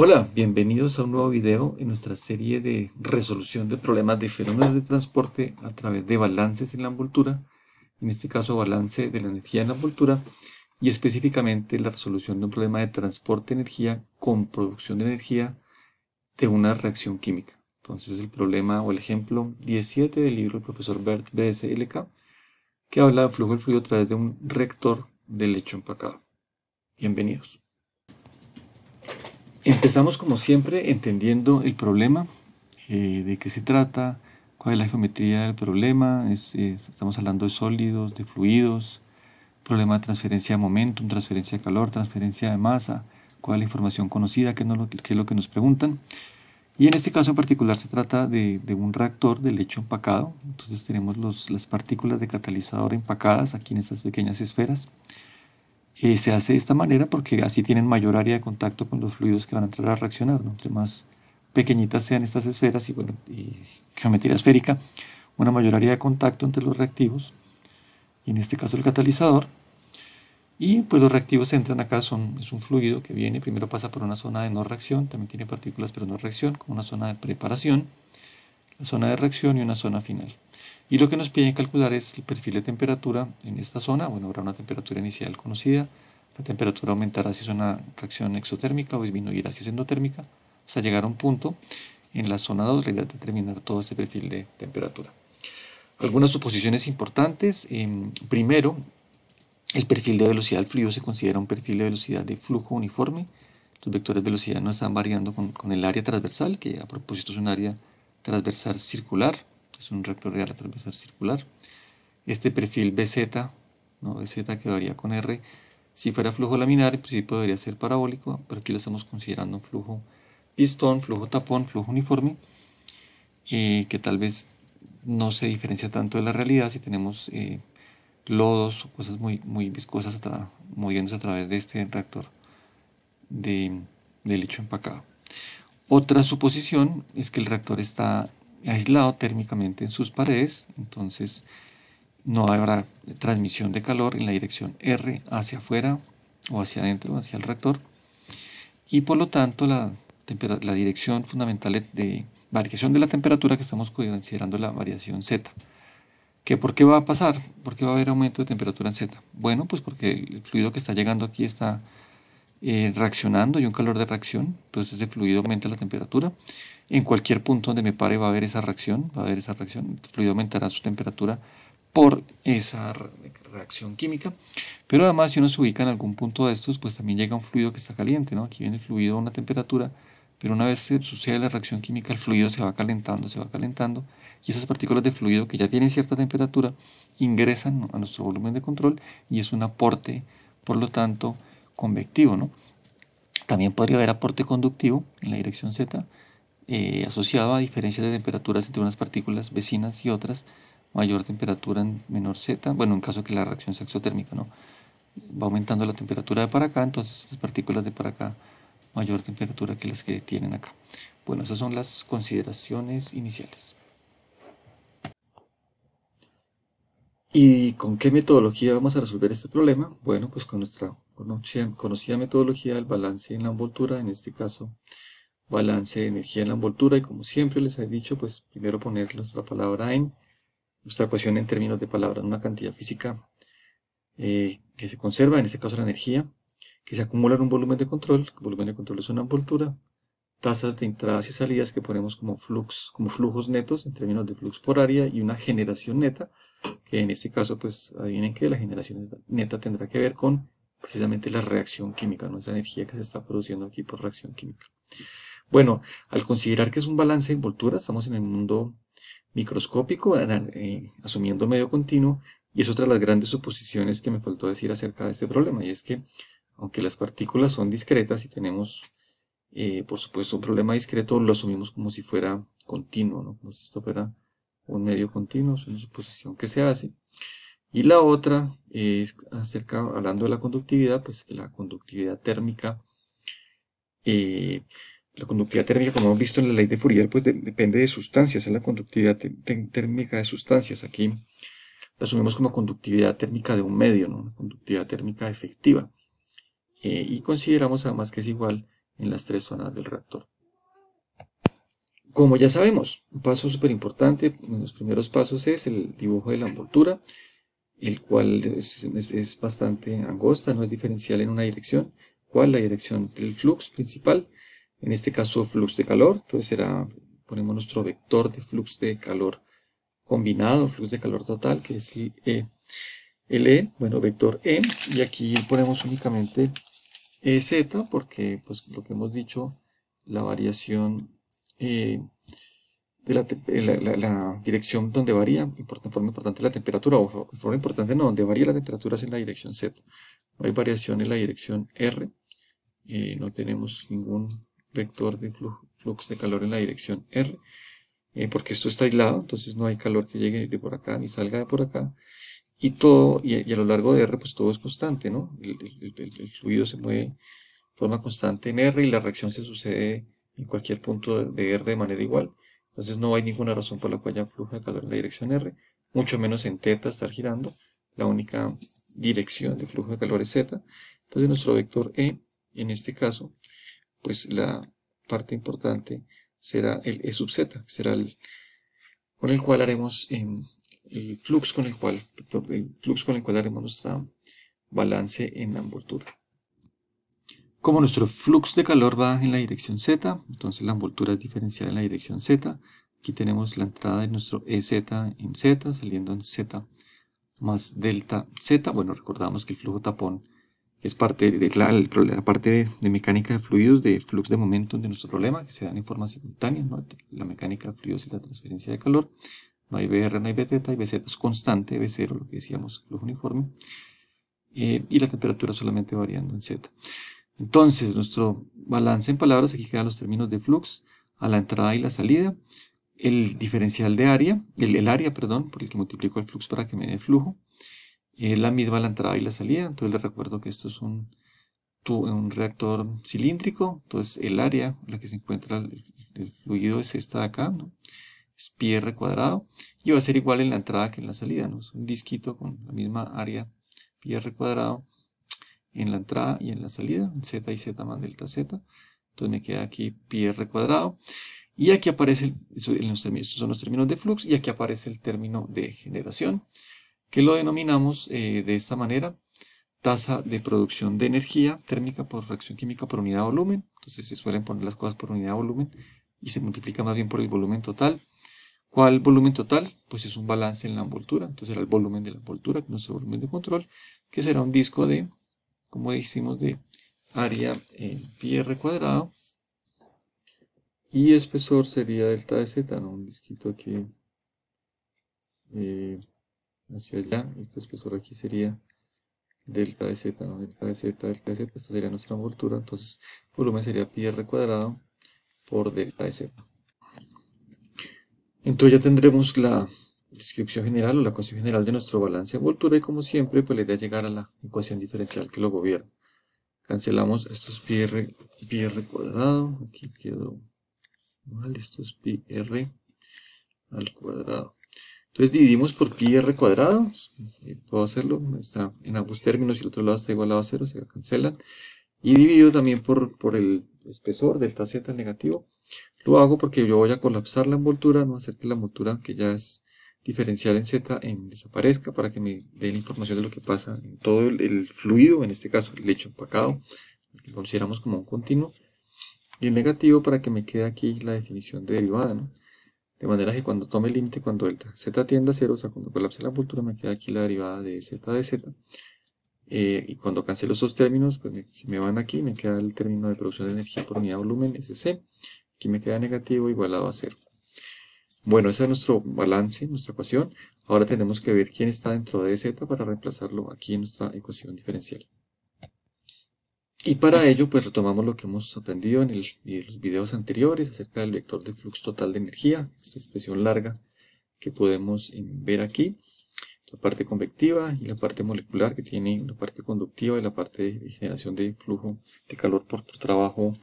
Hola, bienvenidos a un nuevo video en nuestra serie de resolución de problemas de fenómenos de transporte a través de balances en la envoltura, en este caso balance de la energía en la envoltura y específicamente la resolución de un problema de transporte de energía con producción de energía de una reacción química. Entonces el problema o el ejemplo 17 del libro del profesor Bert BSLK que habla de flujo del fluido a través de un rector de lecho empacado. Bienvenidos. Empezamos como siempre entendiendo el problema, eh, de qué se trata, cuál es la geometría del problema, estamos hablando de sólidos, de fluidos, problema de transferencia de momento, transferencia de calor, transferencia de masa, cuál es la información conocida, qué, es lo que nos preguntan. Y en este caso en particular se trata de, un reactor de lecho empacado, entonces tenemos las partículas de catalizador empacadas aquí en estas pequeñas esferas. Eh, se hace de esta manera porque así tienen mayor área de contacto con los fluidos que van a entrar a reaccionar. Entre más pequeñitas sean estas esferas y, bueno, y geometría esférica, una mayor área de contacto entre los reactivos, y en este caso el catalizador. Y pues los reactivos entran acá, son, es un fluido que viene, primero pasa por una zona de no reacción, también tiene partículas pero no reacción, como una zona de preparación, la zona de reacción y una zona final. Y lo que nos piden calcular es el perfil de temperatura en esta zona. Bueno, habrá una temperatura inicial conocida. La temperatura aumentará si es una reacción exotérmica o disminuirá si es endotérmica, hasta llegar a un punto en la zona 2, la idea determinar todo este perfil de temperatura. Algunas suposiciones importantes. Em, primero, el perfil de velocidad del frío se considera un perfil de velocidad de flujo uniforme. Los vectores de velocidad no están variando con el área transversal, que a propósito es un área transversal circular es un real a transversal circular. Este perfil BZ, ¿no? BZ quedaría con R. Si fuera flujo laminar, en principio debería ser parabólico, pero aquí lo estamos considerando un flujo pistón, flujo tapón, flujo uniforme, eh, que tal vez no se diferencia tanto de la realidad si tenemos eh, lodos o cosas muy, muy viscosas moviéndose a través de este reactor de, de lecho empacado. Otra suposición es que el reactor está aislado térmicamente en sus paredes, entonces no habrá transmisión de calor en la dirección R hacia afuera o hacia adentro, hacia el reactor, y por lo tanto la, dirección fundamental de variación de la temperatura que estamos considerando la variación Z. ¿Que ¿Por qué va a pasar? ¿Por qué va a haber aumento de temperatura en Z? Bueno, pues porque el fluido que está llegando aquí está eh, reaccionando, hay un calor de reacción, entonces ese fluido aumenta la temperatura. En cualquier punto donde me pare va a haber esa reacción, va a haber esa reacción, el fluido aumentará su temperatura por esa reacción química. Pero además, si uno se ubica en algún punto de estos, pues también llega un fluido que está caliente, ¿no? Aquí viene el fluido a una temperatura, pero una vez sucede la reacción química, el fluido se va calentando, se va calentando, y esas partículas de fluido que ya tienen cierta temperatura ingresan a nuestro volumen de control y es un aporte, por lo tanto, convectivo, ¿no? También podría haber aporte conductivo en la dirección Z, eh, asociado a diferencias de temperaturas entre unas partículas vecinas y otras, mayor temperatura en menor Z, bueno, en caso que la reacción sea exotérmica, ¿no? Va aumentando la temperatura de para acá, entonces las partículas de para acá, mayor temperatura que las que tienen acá. Bueno, esas son las consideraciones iniciales. ¿Y con qué metodología vamos a resolver este problema? Bueno, pues con nuestra conocida metodología del balance en la envoltura, en este caso balance de energía en la envoltura y como siempre les he dicho, pues primero poner nuestra palabra en, nuestra ecuación en términos de palabras, una cantidad física eh, que se conserva, en este caso la energía, que se acumula en un volumen de control, volumen de control es una envoltura, tasas de entradas y salidas que ponemos como, flux, como flujos netos en términos de flux por área y una generación neta, que en este caso, pues adivinen que la generación neta tendrá que ver con precisamente la reacción química, ¿no? esa energía que se está produciendo aquí por reacción química. Bueno, al considerar que es un balance de envoltura, estamos en el mundo microscópico, eh, eh, asumiendo medio continuo, y es otra de las grandes suposiciones que me faltó decir acerca de este problema, y es que aunque las partículas son discretas y tenemos, eh, por supuesto, un problema discreto, lo asumimos como si fuera continuo, ¿no? como si esto fuera un medio continuo, es una suposición que se hace. Y la otra es acerca, hablando de la conductividad, pues la conductividad térmica la conductividad térmica, como hemos visto en la ley de Fourier, pues depende de sustancias, es la conductividad térmica de sustancias. Aquí la asumimos como conductividad térmica de un medio, ¿no? conductividad térmica efectiva. Eh, y consideramos además que es igual en las tres zonas del reactor. Como ya sabemos, un paso súper importante, de los primeros pasos es el dibujo de la envoltura, el cual es, bastante angosta, no es diferencial en una dirección, cuál la dirección del flux principal, en este caso flux de calor, entonces será, ponemos nuestro vector de flux de calor combinado, flux de calor total, que es el E, e bueno, vector E, y aquí ponemos únicamente EZ, porque pues lo que hemos dicho, la variación eh, de eh, la, dirección donde varía, de forma importante la temperatura, o forma importante no, donde varía la temperatura es en la dirección Z. No hay variación en la dirección R, eh, no tenemos ningún vector de flux de calor en la dirección R, eh, porque esto está aislado, entonces no hay calor que llegue de por acá ni salga de por acá, y todo, y, a lo largo de R, pues todo es constante, ¿no? El, fluido se mueve de forma constante en R y la reacción se sucede en cualquier punto de R de manera igual. Entonces no hay ninguna razón por la cual haya flujo de calor en la dirección R, mucho menos en teta estar girando. La única dirección de flujo de calor es Z. Entonces nuestro vector E, en este caso, pues la parte importante será el E sub z, será el, con el cual haremos em, el flux con el cual el flux con el cual haremos nuestro balance en la envoltura. Como nuestro flux de calor va en la dirección z, entonces la envoltura es diferencial en la dirección z. Aquí tenemos la entrada de nuestro EZ en z, saliendo en z más delta z. Bueno, recordamos que el flujo tapón es parte de la, parte de, mecánica de fluidos, de flux de momento de nuestro problema, que se dan en forma simultánea, la mecánica de fluidos y la transferencia de calor. No hay BR, no hay BZ, y vz es constante, B0, lo que decíamos, flujo uniforme, eh, y la temperatura solamente variando en Z. Entonces, nuestro balance en palabras, aquí quedan los términos de flux, a la entrada y la salida, el diferencial de área, el, el área, perdón, por el que multiplico el flux para que me dé flujo, es eh, la misma la entrada y la salida. Entonces les recuerdo que esto es un, un reactor cilíndrico. Entonces el área en la que se encuentra el, fluido es esta de acá, es pi r cuadrado. Y va a ser igual en la entrada que en la salida. ¿no? Es un disquito con la misma área pi r cuadrado en la entrada y en la salida. Z y Z más delta Z. Entonces me queda aquí pi r cuadrado. Y aquí aparece, el, estos son los términos de flux, y aquí aparece el término de generación que lo denominamos eh, de esta manera, tasa de producción de energía térmica por reacción química por unidad de volumen, entonces se suelen poner las cosas por unidad de volumen y se multiplica más bien por el volumen total. ¿Cuál volumen total? Pues es un balance en la envoltura, entonces era el volumen de la envoltura, que no es el volumen de control, que será un disco de, como dijimos, de área en pi r cuadrado y espesor sería delta de z, un disquito aquí eh, hacia allá. esta espesor aquí sería delta de z, ¿no? delta de z, delta de z, esta sería nuestra envoltura, entonces volumen sería pi r cuadrado por delta de z. Entonces ya tendremos la descripción general o la ecuación general de nuestro balance de envoltura y como siempre pues la idea es llegar a la ecuación diferencial que lo gobierna. Cancelamos estos pi r, pi r cuadrado, aquí quedó mal, esto pi r al cuadrado. Entonces dividimos por pi r cuadrado. Pues, eh, puedo hacerlo. Está en ambos términos y el otro lado está igualado a cero, Se cancelan. Y divido también por, el espesor, delta z negativo. Lo hago porque yo voy a colapsar la envoltura. No hacer que la envoltura que ya es diferencial en z en em, desaparezca para que me dé la información de lo que pasa en todo el, fluido, en este caso el lecho empacado, que consideramos como un continuo, y el negativo para que me quede aquí la definición de derivada. ¿no? De manera que cuando tome el límite cuando delta z tienda a 0, o sea, cuando colapse la cultura me queda aquí la derivada de z de z. Eh, y cuando cancelo esos términos, pues si me van aquí, me queda el término de producción de energía por unidad de volumen, C. Aquí me queda negativo igualado a 0. Bueno, ese es nuestro balance, nuestra ecuación. Ahora tenemos que ver quién está dentro de Z para reemplazarlo aquí en nuestra ecuación diferencial. Y para ello, pues retomamos lo que hemos aprendido en, los videos anteriores acerca del vector de flujo total de energía, esta expresión larga que podemos ver aquí, la parte convectiva y la parte molecular que tiene la parte conductiva y la parte de generación de flujo de calor por, trabajo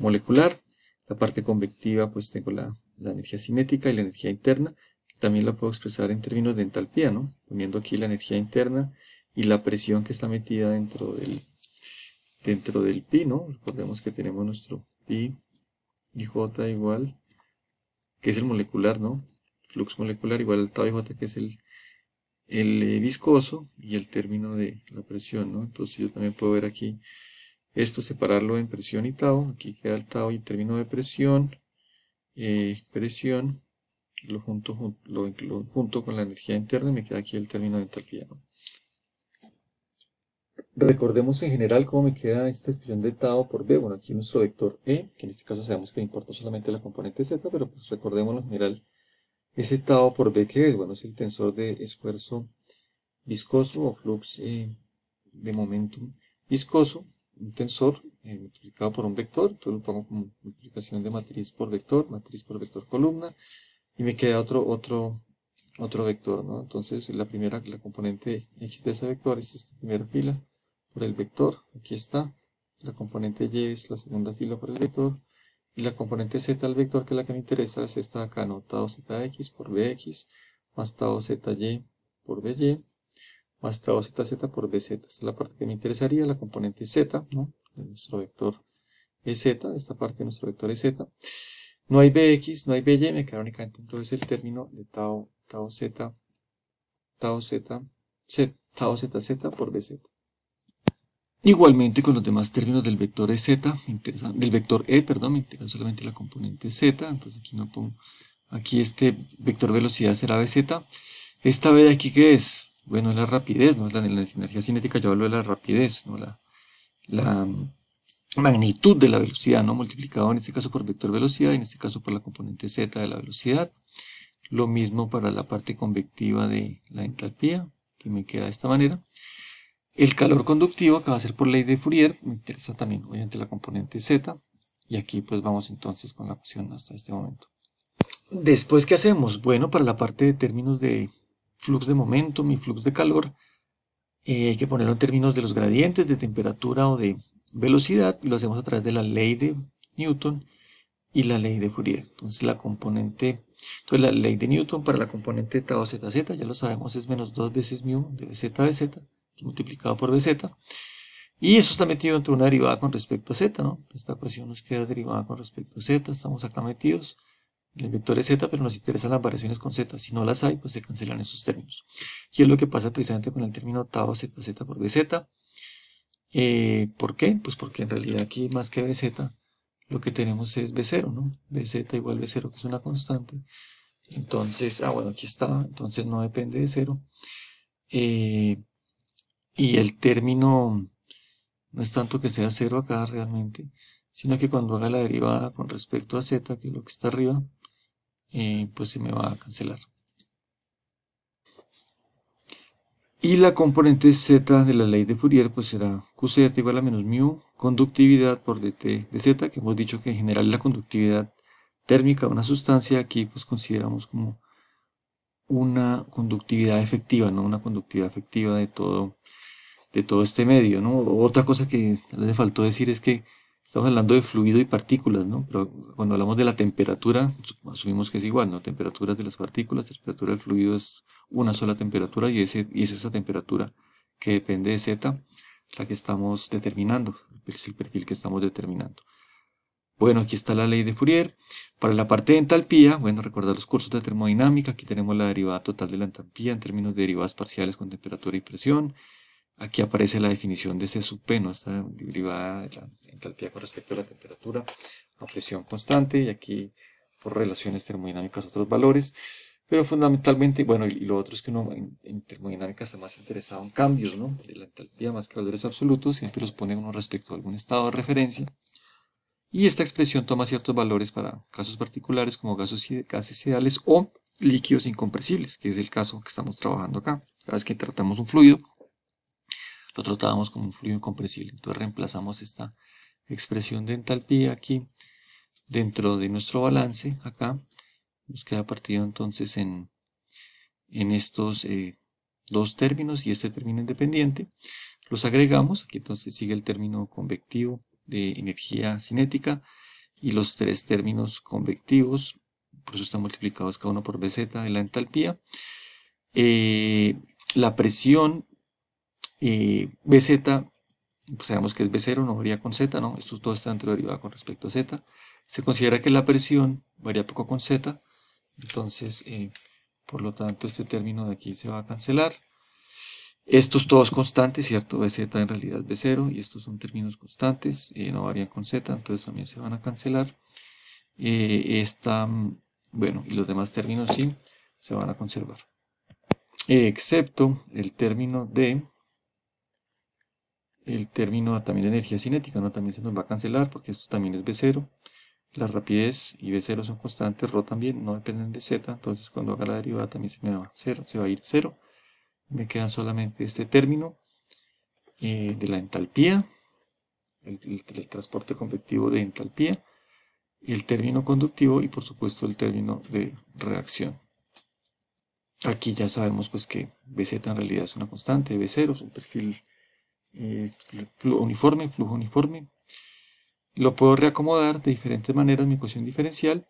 molecular. La parte convectiva, pues tengo la, la energía cinética y la energía interna, también la puedo expresar en términos de entalpía, ¿no? Poniendo aquí la energía interna y la presión que está metida dentro del dentro del pi, ¿no? Recordemos que tenemos nuestro pi y j igual, que es el molecular, ¿no? flux molecular igual al tau y j, que es el, el eh, viscoso y el término de la presión, ¿no? Entonces yo también puedo ver aquí esto, separarlo en presión y tau. Aquí queda el tau y término de presión, eh, presión, lo junto, lo junto con la energía interna y me queda aquí el término de entalpía, ¿no? Recordemos en general cómo me queda esta expresión de tau por b. Bueno, aquí nuestro vector e, que en este caso sabemos que importa solamente la componente z, pero pues recordemos en general ese tau por b que es. Bueno, es el tensor de esfuerzo viscoso o flux eh, de momentum viscoso, un tensor eh, multiplicado por un vector. Entonces lo pongo como multiplicación de matriz por vector, matriz por vector columna, y me queda otro, otro, otro vector, ¿no? Entonces la primera, la componente x de ese vector es esta primera fila el vector, aquí está, la componente y es la segunda fila por el vector, y la componente z del vector, que es la que me interesa, es esta de acá, ¿no? Tau zx por bx, más tau zy por by, más tau zz por bz. Esta es la parte que me interesaría, la componente z, ¿no? De nuestro vector es z, esta parte de nuestro vector es z. No hay bx, no hay by, me queda únicamente entonces el término de tau, tau z, tau z, z, tau zz por bz. Igualmente con los demás términos del vector e z, del vector E, perdón, me interesa solamente la componente Z, entonces aquí no pongo, aquí este vector velocidad será BZ. ¿Esta B de aquí qué es? Bueno, es la rapidez, no es la, energía cinética, yo hablo de la rapidez, no la, la mm, magnitud de la velocidad, no multiplicado en este caso por vector velocidad y en este caso por la componente Z de la velocidad. Lo mismo para la parte convectiva de la entalpía, que me queda de esta manera. El calor conductivo, que va a ser por ley de Fourier, me interesa también obviamente la componente Z, y aquí pues vamos entonces con la ecuación hasta este momento. Después, ¿qué hacemos? Bueno, para la parte de términos de flux de momento, mi flux de calor, eh, hay que ponerlo en términos de los gradientes de temperatura o de velocidad, lo hacemos a través de la ley de Newton y la ley de Fourier. Entonces la componente, entonces la ley de Newton para la componente z ZZ, ya lo sabemos, es menos dos veces mu de z de z, multiplicado por bz. Y eso está metido entre una derivada con respecto a z, ¿no? Esta ecuación nos queda derivada con respecto a z, estamos acá metidos. El vector es z, pero nos interesan las variaciones con z. Si no las hay, pues se cancelan esos términos. Y es lo que pasa precisamente con el término tau zz por bz. Eh, ¿Por qué? Pues porque en realidad aquí más que bz, lo que tenemos es b0, ¿no? bz igual b0, que es una constante. Entonces, ah, bueno, aquí está, entonces no depende de 0. Y el término no es tanto que sea cero acá realmente, sino que cuando haga la derivada con respecto a z, que es lo que está arriba, eh, pues se me va a cancelar. Y la componente z de la ley de Fourier pues será qz igual a menos mu conductividad por dt de z, que hemos dicho que en general la conductividad térmica de una sustancia aquí pues consideramos como una conductividad efectiva, no una conductividad efectiva de todo de todo este medio, ¿no? Otra cosa que le faltó decir es que estamos hablando de fluido y partículas, ¿no? Pero cuando hablamos de la temperatura, asumimos que es igual, ¿no? Temperaturas de las partículas, temperatura del fluido es una sola temperatura y, y es esa temperatura que depende de Z la que estamos determinando, es el perfil que estamos determinando. Bueno, aquí está la ley de Fourier. Para la parte de entalpía, bueno, recordar los cursos de termodinámica, aquí tenemos la derivada total de la entalpía en términos de derivadas parciales con temperatura y presión. Aquí aparece la definición de C sub P, ¿no? está derivada de la entalpía con respecto a la temperatura a presión constante y aquí por relaciones termodinámicas otros valores. Pero fundamentalmente, bueno, y lo otro es que uno en, termodinámica está más interesado en cambios, ¿no? De la entalpía más que valores absolutos, siempre los pone uno respecto a algún estado de referencia. Y esta expresión toma ciertos valores para casos particulares como gases, gases ideales o líquidos incompresibles, que es el caso que estamos trabajando acá. Cada vez que tratamos un fluido, lo tratábamos como un fluido incompresible. Entonces reemplazamos esta expresión de entalpía aquí dentro de nuestro balance acá. Nos queda partido entonces en, en estos eh, dos términos y este término independiente. Los agregamos, aquí entonces sigue el término convectivo de energía cinética y los tres términos convectivos, por eso están multiplicados cada uno por BZ de la entalpía. Eh, la presión BZ, pues sabemos que es B0, no varía con Z, ¿no? Esto todo está dentro de derivada con respecto a Z. Se considera que la presión varía poco con Z, entonces, eh, por lo tanto, este término de aquí se va a cancelar. Estos todos constantes, ¿cierto? BZ en realidad es B0 y estos son términos constantes, eh, no varían con Z, entonces también se van a cancelar. Eh, esta, mm, bueno, y los demás términos sí se van a conservar. excepto el término de el término también de energía cinética, ¿no? También se nos va a cancelar porque esto también es B0. La rapidez y B0 son constantes, Rho también, no dependen de Z, entonces cuando haga la derivada también se me va a 0, se va a ir 0. Me queda solamente este término eh, de la entalpía, el, transporte convectivo de entalpía, y el término conductivo y por supuesto el término de reacción. Aquí ya sabemos pues que BZ en realidad es una constante, B0 es un perfil eh, uniforme, flujo uniforme. Lo puedo reacomodar de diferentes maneras mi ecuación diferencial.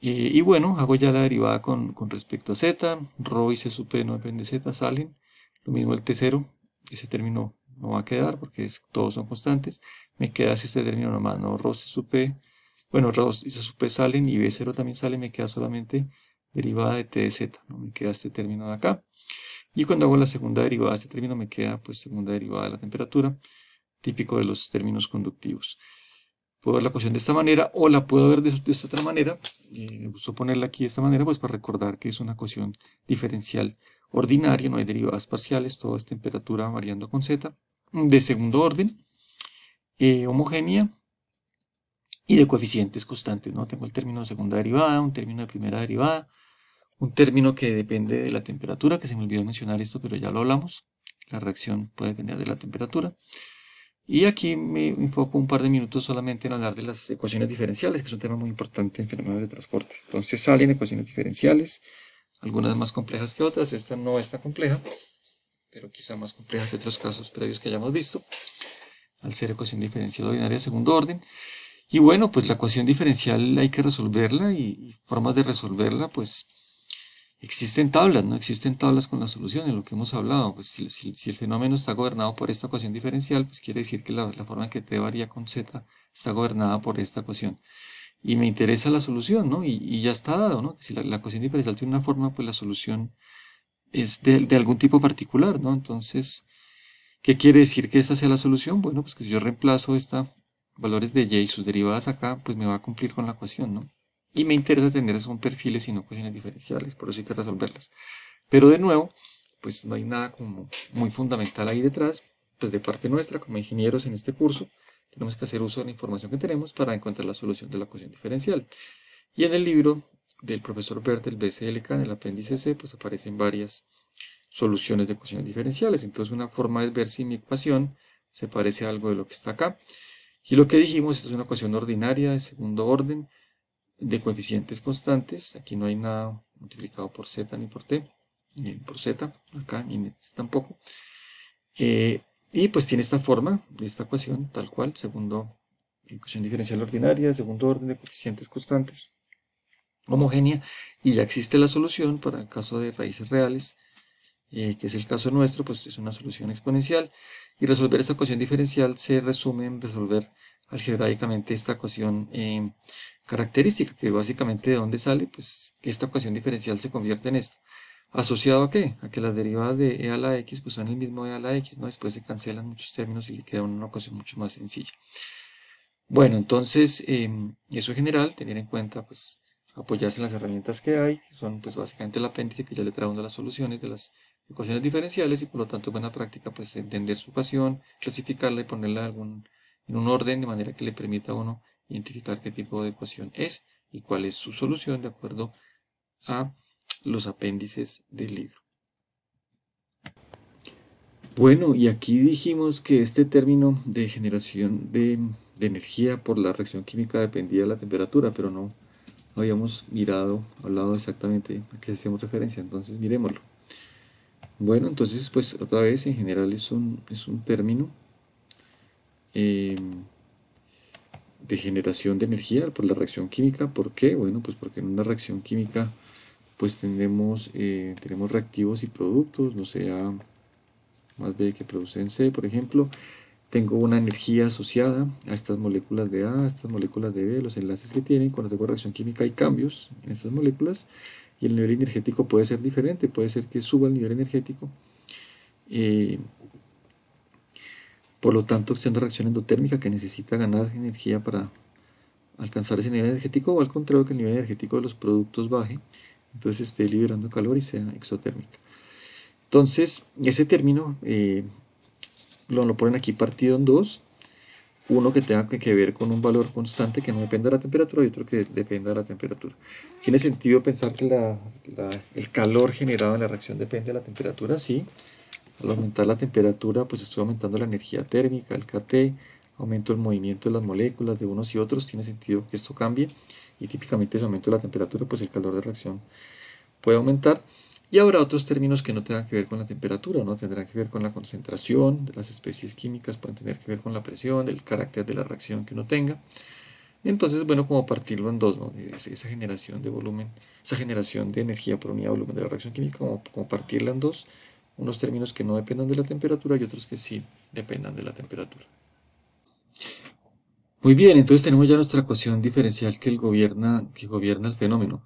Eh, y bueno, hago ya la derivada con, respecto a z, rho y c sub no depende de z, salen. Lo mismo el t0, ese término no va a quedar porque todos son constantes. Me queda este término nomás, no rho c sub Bueno, rho y c sub salen y b0 también sale, me queda solamente derivada de t de z. ¿no? Me queda este término de acá. Y cuando hago la segunda derivada, de este término me queda pues segunda derivada de la temperatura, típico de los términos conductivos. Puedo ver la ecuación de esta manera o la puedo ver de, esta otra manera. Eh, me gustó ponerla aquí de esta manera pues para recordar que es una ecuación diferencial ordinaria, no hay derivadas parciales, todo es temperatura variando con z, de segundo orden, eh, homogénea y de coeficientes constantes. ¿no? Tengo el término de segunda derivada, un término de primera derivada, un término que depende de la temperatura, que se me olvidó mencionar esto, pero ya lo hablamos. La reacción puede depender de la temperatura. Y aquí me enfoco un par de minutos solamente en hablar de las ecuaciones diferenciales, que es un tema muy importante en fenómenos de transporte. Entonces salen ecuaciones diferenciales, algunas más complejas que otras, esta no está compleja, pero quizá más compleja que otros casos previos que hayamos visto, al ser ecuación diferencial ordinaria de segundo orden. Y bueno, pues la ecuación diferencial hay que resolverla y formas de resolverla, pues Existen tablas, ¿no? Existen tablas con las soluciones, lo que hemos hablado. Pues si, el fenómeno está gobernado por esta ecuación diferencial, pues quiere decir que la, forma en que t varía con z está gobernada por esta ecuación. Y me interesa la solución, ¿no? Y, ya está dado, ¿no? Si la, ecuación diferencial tiene una forma, pues la solución es de, algún tipo particular, ¿no? Entonces, ¿qué quiere decir que esta sea la solución? Bueno, pues que si yo reemplazo esta valores de y y sus derivadas acá, pues me va a cumplir con la ecuación, ¿no? Y me interesa tener son perfiles y no ecuaciones diferenciales, por eso hay que resolverlas. Pero de nuevo, pues no hay nada como muy fundamental ahí detrás, pues de parte nuestra, como ingenieros en este curso, tenemos que hacer uso de la información que tenemos para encontrar la solución de la ecuación diferencial. Y en el libro del profesor bertel BCLK, en el apéndice C, pues aparecen varias soluciones de ecuaciones diferenciales. Entonces una forma es ver si mi ecuación se parece a algo de lo que está acá. Y lo que dijimos es una ecuación ordinaria de segundo orden, de coeficientes constantes, aquí no hay nada multiplicado por z ni por t, ni por z, acá ni este tampoco. Eh, y pues tiene esta forma, esta ecuación, tal cual, segundo ecuación diferencial ordinaria, segundo orden de coeficientes constantes, homogénea, y ya existe la solución para el caso de raíces reales, eh, que es el caso nuestro, pues es una solución exponencial, y resolver esta ecuación diferencial se resume en resolver algebraicamente esta ecuación em, característica, que básicamente de dónde sale, pues esta ecuación diferencial se convierte en esta. ¿Asociado a qué? A que las derivadas de e a la x pues son el mismo e a la x, ¿no? Después se cancelan muchos términos y le queda una ecuación mucho más sencilla. Bueno, entonces, em, eso en general, tener en cuenta, pues, apoyarse en las herramientas que hay, que son, pues, básicamente el apéndice que ya le trae de las soluciones de las ecuaciones diferenciales y, por lo tanto, buena práctica, pues, entender su ecuación, clasificarla y ponerle algún en un orden de manera que le permita a uno identificar qué tipo de ecuación es y cuál es su solución de acuerdo a los apéndices del libro. Bueno, y aquí dijimos que este término de generación de, energía por la reacción química dependía de la temperatura, pero no habíamos mirado, hablado exactamente a qué hacemos referencia, entonces miremoslo. Bueno, entonces pues otra vez en general es es un término Em, de generación de energía por la reacción química. ¿Por qué? Bueno, pues porque en una reacción química pues tenemos, eh, tenemos reactivos y productos, no sea más B que producen C, por ejemplo. Tengo una energía asociada a estas moléculas de A, a estas moléculas de B, los enlaces que tienen. Cuando tengo reacción química hay cambios en estas moléculas y el nivel energético puede ser diferente, puede ser que suba el nivel energético. Eh, por lo tanto, siendo reacción endotérmica que necesita ganar energía para alcanzar ese nivel energético o al contrario que el nivel energético de los productos baje, entonces esté liberando calor y sea exotérmica. Entonces, ese término eh, lo, ponen aquí partido en dos, uno que tenga que ver con un valor constante que no dependa de la temperatura y otro que dependa de la temperatura. ¿Tiene sentido pensar que el calor generado en la reacción depende de la temperatura? Sí. Al aumentar la temperatura, pues estoy aumentando la energía térmica, el KT, aumento el movimiento de las moléculas de unos y otros, tiene sentido que esto cambie y típicamente si aumento la temperatura, pues el calor de reacción puede aumentar. Y habrá otros términos que no tengan que ver con la temperatura, no tendrán que ver con la concentración de las especies químicas, pueden tener que ver con la presión, el carácter de la reacción que uno tenga. Entonces, bueno, como partirlo en dos, esa generación de volumen, esa generación de energía por unidad de volumen de la reacción química, como, como partirla en dos unos términos que no dependan de la temperatura y otros que sí dependan de la temperatura. Muy bien, entonces tenemos ya nuestra ecuación diferencial que, el gobierna, que gobierna el fenómeno.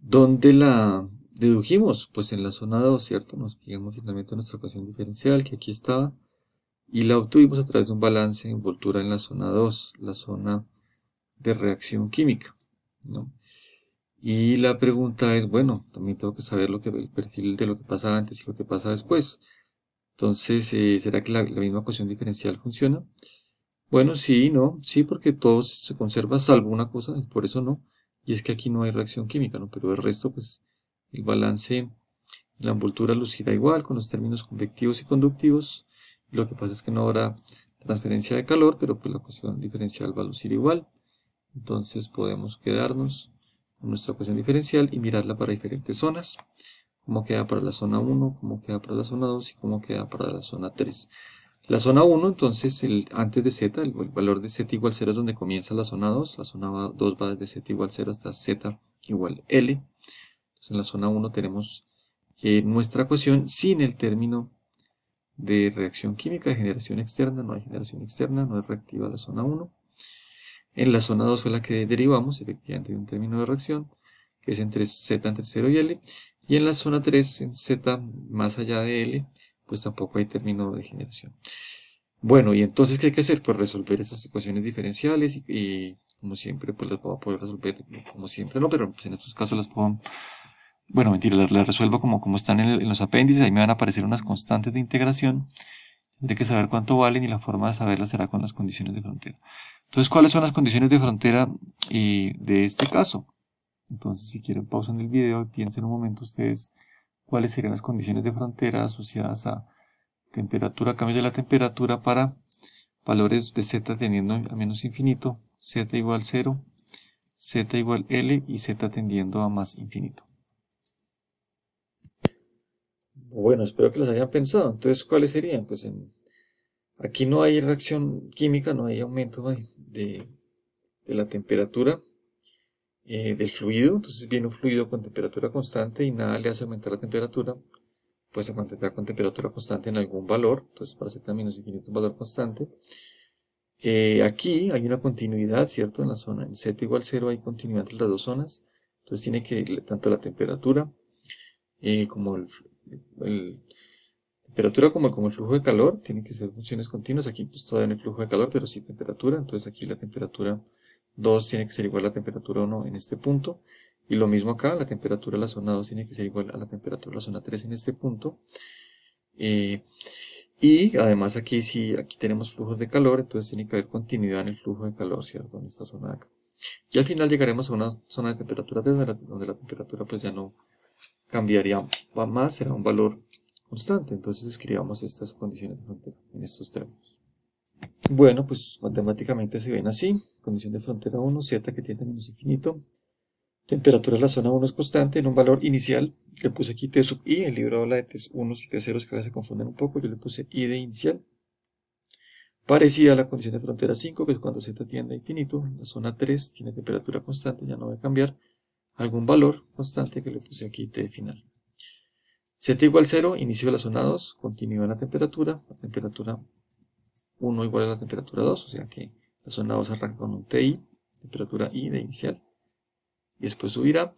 ¿Dónde la dedujimos? Pues en la zona 2, ¿cierto? Nos llegamos finalmente a nuestra ecuación diferencial que aquí estaba y la obtuvimos a través de un balance de envoltura en la zona 2, la zona de reacción química. ¿no? Y la pregunta es, bueno, también tengo que saber lo que, el perfil de lo que pasa antes y lo que pasa después. Entonces, eh, ¿será que la, misma ecuación diferencial funciona? Bueno, sí, no, sí, porque todo se conserva salvo una cosa, por eso no. Y es que aquí no hay reacción química, ¿no? Pero el resto, pues, el balance, la envoltura lucirá igual, con los términos convectivos y conductivos. Lo que pasa es que no habrá transferencia de calor, pero pues la ecuación diferencial va a lucir igual. Entonces podemos quedarnos nuestra ecuación diferencial y mirarla para diferentes zonas. como queda para la zona 1, como queda para la zona 2 y cómo queda para la zona 3. La zona 1, entonces, el, antes de z, el, valor de z igual 0 es donde comienza la zona 2. La zona 2 va desde z igual 0 hasta z igual L. Entonces, en la zona 1 tenemos eh, nuestra ecuación sin el término de reacción química, de generación externa. No hay generación externa, no es reactiva la zona 1. En la zona 2 fue la que derivamos, efectivamente hay un término de reacción, que es entre Z entre 0 y L, y en la zona 3, Z más allá de L, pues tampoco hay término de generación. Bueno, y entonces, ¿qué hay que hacer? Pues resolver esas ecuaciones diferenciales y, como siempre, pues las puedo poder resolver, como siempre no, pero pues, en estos casos las puedo... Bueno, mentira, las, resuelvo como, como están en los apéndices, ahí me van a aparecer unas constantes de integración Tendré que saber cuánto valen y la forma de saberla será con las condiciones de frontera. Entonces, ¿cuáles son las condiciones de frontera y eh, de este caso? Entonces, si quieren, pausen el video y piensen un momento ustedes cuáles serían las condiciones de frontera asociadas a temperatura, cambio de la temperatura para valores de z tendiendo a menos infinito, z igual 0, z igual L y z tendiendo a más infinito. Bueno, espero que las hayan pensado. Entonces, ¿cuáles serían? Pues en, aquí no hay reacción química, no hay aumento de, de la temperatura eh, del fluido. Entonces viene un fluido con temperatura constante y nada le hace aumentar la temperatura. Pues se mantendrá con temperatura constante en algún valor. Entonces para z menos infinito un valor constante. Eh, aquí hay una continuidad, ¿cierto? En la zona, en z igual 0 hay continuidad entre las dos zonas. Entonces tiene que tanto la temperatura eh, como el, el, temperatura como, el flujo de calor, tiene que ser funciones continuas, aquí pues todavía no el flujo de calor, pero sí temperatura, entonces aquí la temperatura 2 tiene que ser igual a la temperatura 1 en este punto, y lo mismo acá, la temperatura de la zona 2 tiene que ser igual a la temperatura de la zona 3 en este punto, eh, y además aquí si aquí tenemos flujos de calor, entonces tiene que haber continuidad en el flujo de calor, ¿cierto? En esta zona de acá. Y al final llegaremos a una zona de temperatura donde la, temperatura pues ya no, cambiaría va más, será un valor constante. Entonces escribamos estas condiciones de frontera en estos términos. Bueno, pues matemáticamente se ven así. Condición de frontera 1, z que tiende a menos infinito. Temperatura en la zona 1 es constante en un valor inicial. Le puse aquí T sub i, el libro habla de T 1 y T 0 que a se confunden un poco. Yo le puse i de inicial. Parecida a la condición de frontera 5, que es cuando z tiende a infinito. La zona 3 tiene temperatura constante, ya no va a cambiar algún valor constante que le puse aquí T final. Z igual 0, inicio de la zona 2, continúa la temperatura, la temperatura 1 igual a la temperatura 2, o sea que la zona 2 arranca con un TI, temperatura I de inicial, y después subirá.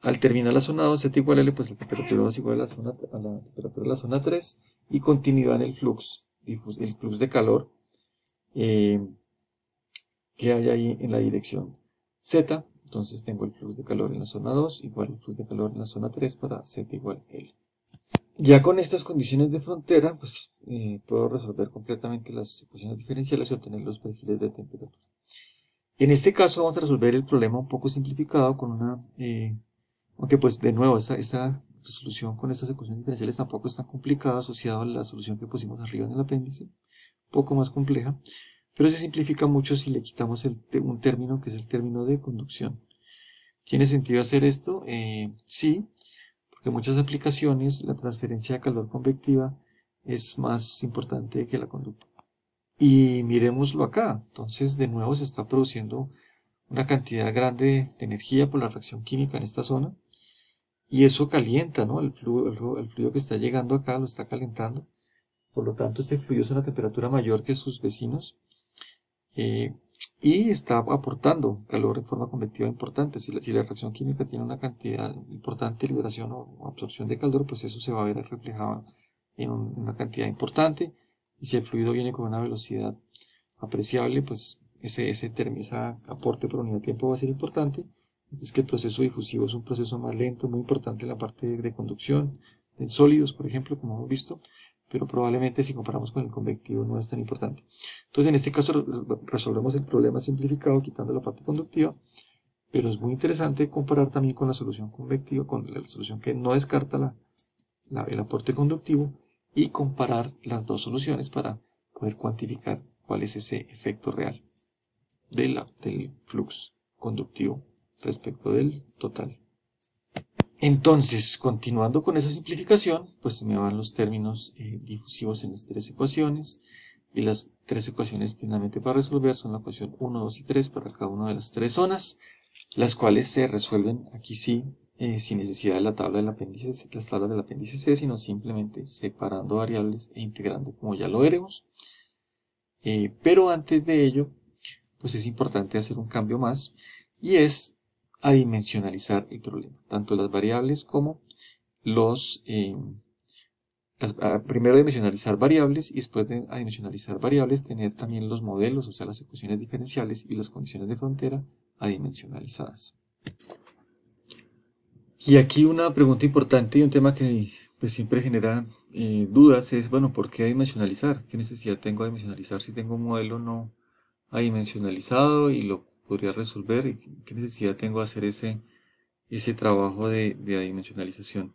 Al terminar la zona 2, Z igual L, pues la temperatura 2 igual a la, zona, a la temperatura de la zona 3, y continúa en el flux, el flux de calor eh, que hay ahí en la dirección Z, entonces tengo el flujo de calor en la zona 2 igual al flujo de calor en la zona 3 para Z igual L. Ya con estas condiciones de frontera, pues eh, puedo resolver completamente las ecuaciones diferenciales y obtener los perfiles de temperatura. En este caso vamos a resolver el problema un poco simplificado con una... Eh, aunque pues de nuevo, esta, esta resolución con estas ecuaciones diferenciales tampoco es tan complicada asociado a la solución que pusimos arriba en el apéndice, un poco más compleja. Pero se simplifica mucho si le quitamos un término que es el término de conducción. ¿Tiene sentido hacer esto? Eh, sí, porque en muchas aplicaciones la transferencia de calor convectiva es más importante que la conducta. Y miremoslo acá. Entonces, de nuevo se está produciendo una cantidad grande de energía por la reacción química en esta zona. Y eso calienta, ¿no? El el fluido que está llegando acá lo está calentando. Por lo tanto, este fluido es a una temperatura mayor que sus vecinos. Eh, y está aportando calor en forma convectiva importante. Si la, reacción química tiene una cantidad importante de liberación o absorción de calor, pues eso se va a ver reflejado en, una cantidad importante. Y si el fluido viene con una velocidad apreciable, pues ese, ese, aporte por unidad de tiempo va a ser importante. Es que el proceso difusivo es un proceso más lento, muy importante en la parte de conducción, en sólidos, por ejemplo, como hemos visto, pero probablemente si comparamos con el convectivo no es tan importante. Entonces en este caso resolvemos el problema simplificado quitando la parte conductiva, pero es muy interesante comparar también con la solución convectiva, con la solución que no descarta el aporte conductivo y comparar las dos soluciones para poder cuantificar cuál es ese efecto real del flux conductivo respecto del total. Entonces, continuando con esa simplificación, pues se me van los términos eh, difusivos en las tres ecuaciones. Y las tres ecuaciones finalmente para resolver son la ecuación 1, 2 y 3 para cada una de las tres zonas, las cuales se resuelven aquí sí, eh, sin necesidad de la tabla del apéndice, las tablas del apéndice C, sino simplemente separando variables e integrando como ya lo veremos. Eh, pero antes de ello, pues es importante hacer un cambio más, y es a dimensionalizar el problema, tanto las variables como los... Eh, primero dimensionalizar variables y después a dimensionalizar variables tener también los modelos, o sea, las ecuaciones diferenciales y las condiciones de frontera adimensionalizadas. Y aquí una pregunta importante y un tema que pues, siempre genera eh, dudas es, bueno, ¿por qué dimensionalizar ¿Qué necesidad tengo de dimensionalizar si tengo un modelo no adimensionalizado y lo podría resolver y qué necesidad tengo de hacer ese, ese trabajo de, de dimensionalización.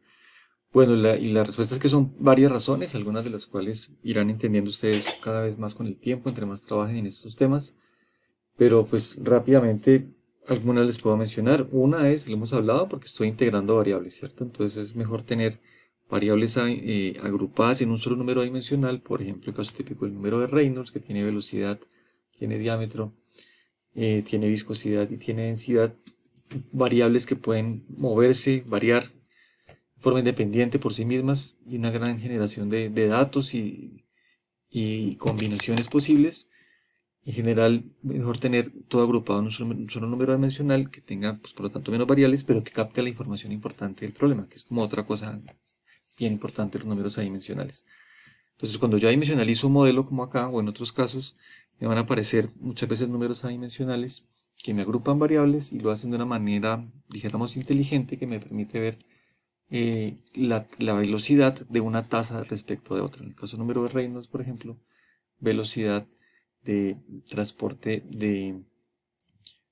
Bueno, y la respuesta es que son varias razones, algunas de las cuales irán entendiendo ustedes cada vez más con el tiempo, entre más trabajen en estos temas, pero pues rápidamente algunas les puedo mencionar. Una es, lo hemos hablado, porque estoy integrando variables, ¿cierto? Entonces es mejor tener variables eh, agrupadas en un solo número dimensional, por ejemplo, el caso típico el número de Reynolds, que tiene velocidad, tiene diámetro, eh, tiene viscosidad y tiene densidad, variables que pueden moverse, variar de forma independiente por sí mismas y una gran generación de, datos y, combinaciones posibles. En general, mejor tener todo agrupado en un solo, número dimensional que tenga, pues, por lo tanto, menos variables, pero que capte la información importante del problema, que es como otra cosa bien importante los números adimensionales. Entonces, cuando yo adimensionalizo un modelo como acá o en otros casos, me van a aparecer muchas veces números adimensionales que me agrupan variables y lo hacen de una manera, dijéramos, inteligente que me permite ver eh, la, velocidad de una tasa respecto de otra. En el caso número de Reynolds, por ejemplo, velocidad de transporte de,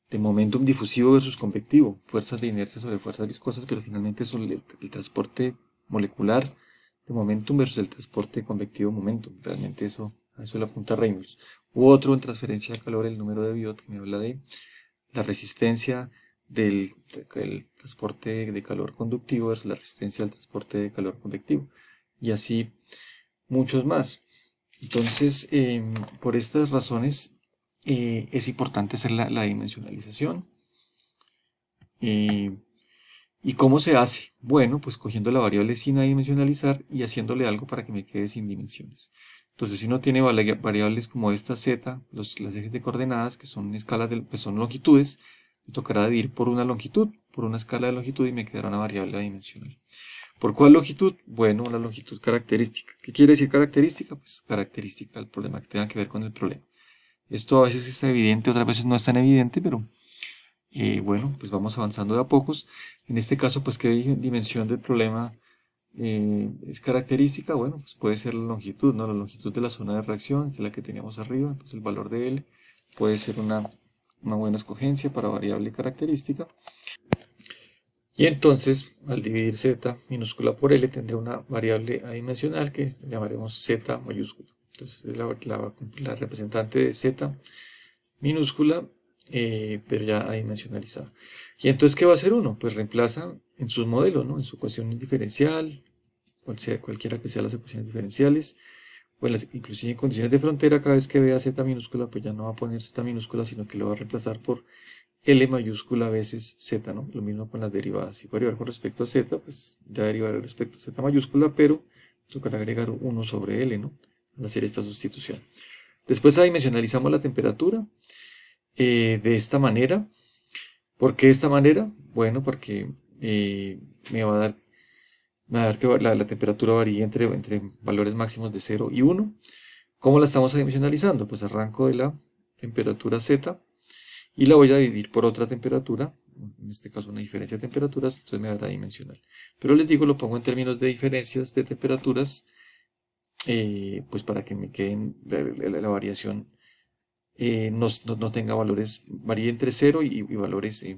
de momentum difusivo versus convectivo, fuerzas de inercia sobre fuerzas viscosas, pero finalmente son el, transporte molecular de momentum versus el transporte convectivo momentum. Realmente eso, a eso le apunta Reynolds. U otro en transferencia de calor, el número de Biot, que me habla de la resistencia del, transporte de calor conductivo es la resistencia del transporte de calor conductivo, Y así muchos más. Entonces, em, por estas razones, eh, es importante hacer la, dimensionalización. Eh, ¿Y cómo se hace? Bueno, pues cogiendo la variable sin adimensionalizar y haciéndole algo para que me quede sin dimensiones. Entonces, si no tiene variables como esta z, las ejes de coordenadas, que son escalas de, pues son longitudes, me tocará dividir por una longitud, por una escala de longitud y me quedará una variable dimensional. ¿Por cuál longitud? Bueno, la longitud característica. ¿Qué quiere decir característica? Pues característica del problema, que tenga que ver con el problema. Esto a veces es evidente, otras veces no es tan evidente, pero eh, bueno, pues vamos avanzando de a pocos. En este caso, pues qué dimensión del problema eh, es característica, bueno, pues puede ser la longitud, ¿no? La longitud de la zona de reacción, que es la que teníamos arriba, entonces el valor de L puede ser una, buena escogencia para variable característica. Y entonces, al dividir z minúscula por L, tendré una variable adimensional que llamaremos z mayúscula. Entonces, es la, representante de z minúscula, eh, pero ya adimensionalizada. ¿Y entonces qué va a hacer uno? Pues reemplaza en sus modelos, ¿no? en su ecuación diferencial, cualquiera que sea las ecuaciones diferenciales, pues las, inclusive en condiciones de frontera, cada vez que vea z minúscula, pues ya no va a poner z minúscula, sino que lo va a reemplazar por L mayúscula veces z, ¿no? Lo mismo con las derivadas. Si va a derivar con respecto a z, pues ya con respecto a z mayúscula, pero tocará agregar 1 sobre L, ¿no? Al hacer esta sustitución. Después adimensionalizamos la temperatura eh, de esta manera. ¿Por qué de esta manera? Bueno, porque eh, me va a dar me a dar que la, temperatura varía entre, entre valores máximos de 0 y 1. ¿Cómo la estamos dimensionalizando? Pues arranco de la temperatura Z y la voy a dividir por otra temperatura, en este caso una diferencia de temperaturas, entonces me dará dimensional. Pero les digo, lo pongo en términos de diferencias de temperaturas, eh, pues para que me queden la, variación eh, no, tenga valores, varía entre 0 y, valores eh,